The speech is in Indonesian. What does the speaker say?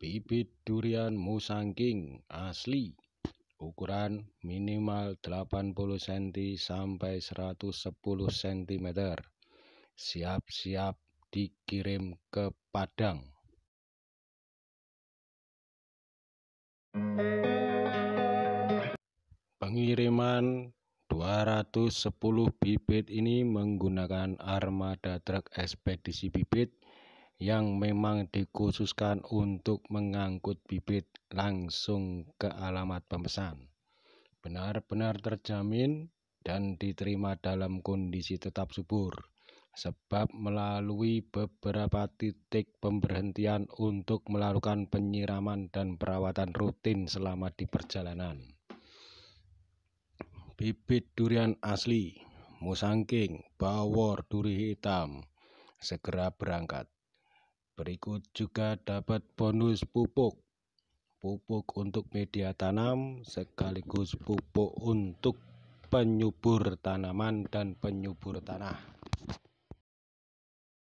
bibit durian musangking asli ukuran minimal 80 cm sampai 110 cm. Siap-siap dikirim ke Padang. Pengiriman 210 bibit ini menggunakan armada truk ekspedisi bibit yang memang dikhususkan untuk mengangkut bibit langsung ke alamat pemesan. Benar-benar terjamin dan diterima dalam kondisi tetap subur sebab melalui beberapa titik pemberhentian untuk melakukan penyiraman dan perawatan rutin selama di perjalanan. Bibit durian asli, musangking, bawor, duri hitam, segera berangkat. Berikut juga dapat bonus pupuk. Pupuk untuk media tanam sekaligus pupuk untuk penyubur tanaman dan penyubur tanah.